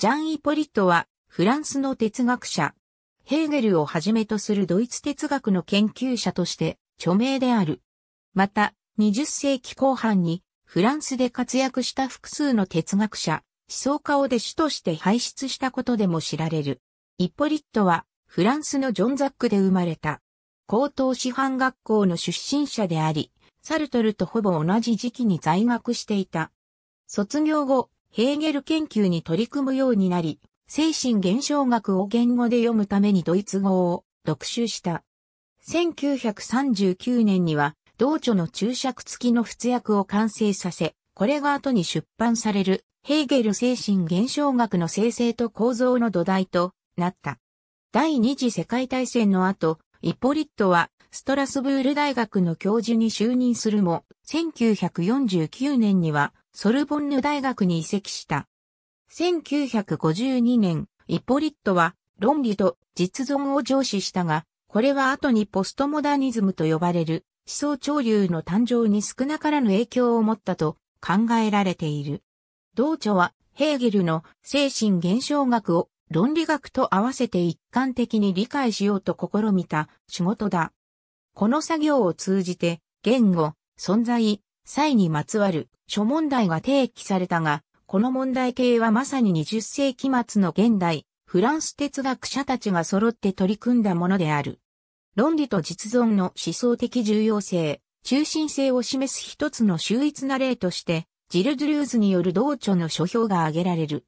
ジャン・イポリットは、フランスの哲学者、ヘーゲルをはじめとするドイツ哲学の研究者として著名である。また、20世紀後半にフランスで活躍した複数の哲学者、思想家を弟子として輩出したことでも知られる。イポリットはフランスのジョンザックで生まれた。高等師範学校の出身者であり、サルトルとほぼ同じ時期に在学していた。卒業後、ヘーゲル研究に取り組むようになり、精神現象学を言語で読むためにドイツ語を読習した。1939年には、同著の注釈付きの筆訳を完成させ、これが後に出版される、ヘーゲル精神現象学の生成と構造の土台となった。第二次世界大戦の後、イポリットはストラスブール大学の教授に就任するも、1949年にはソルボンヌ大学に移籍した。1952年、イポリットは論理と実存を上司したが、これは後にポストモダニズムと呼ばれる思想潮流の誕生に少なからぬ影響を持ったと考えられている。同著はヘーゲルの精神現象学を論理学と合わせて一貫的に理解しようと試みた仕事だ。この作業を通じて言語、存在、際にまつわる諸問題が提起されたが、この問題系はまさに20世紀末の現代、フランス哲学者たちが揃って取り組んだものである。論理と実存の思想的重要性、中心性を示す一つの秀逸な例として、ジル・ドゥルーズによる同著の書評が挙げられる。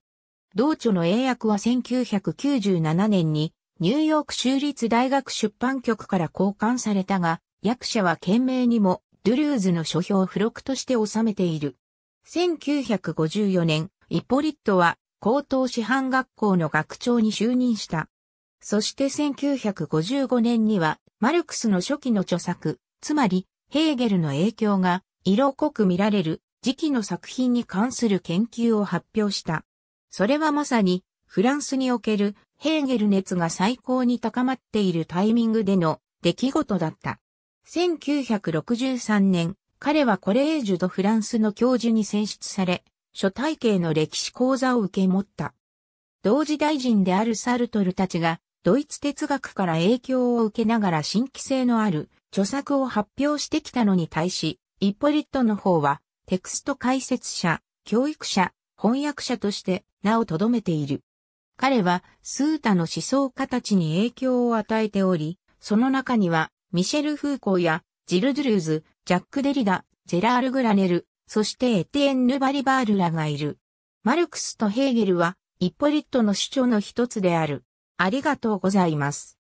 同著の英訳は1997年に、ニューヨーク州立大学出版局から交換されたが、役者は懸命にもドゥルーズの書評付録として収めている。1954年、イポリットは高等師範学校の学長に就任した。そして1955年には、マルクスの初期の著作、つまり、ヘーゲルの影響が色濃く見られる時期の作品に関する研究を発表した。それはまさに、フランスにおけるヘーゲル熱が最高に高まっているタイミングでの出来事だった。1963年、彼はコレージュ・ド・フランスの教授に選出され、諸体系の歴史講座を受け持った。同時大臣であるサルトルたちが、ドイツ哲学から影響を受けながら新規性のある著作を発表してきたのに対し、イポリットの方は、テクスト解説者、教育者、翻訳者として名を留めている。彼は、スータの思想家たちに影響を与えており、その中には、ミシェル・フーコーや、ジル・ドゥルーズ、ジャック・デリダ、ジェラール・グラネル、そしてエテエンヌ・バリバールらがいる。マルクスとヘーゲルは、イッポリットの主張の一つである。ありがとうございます。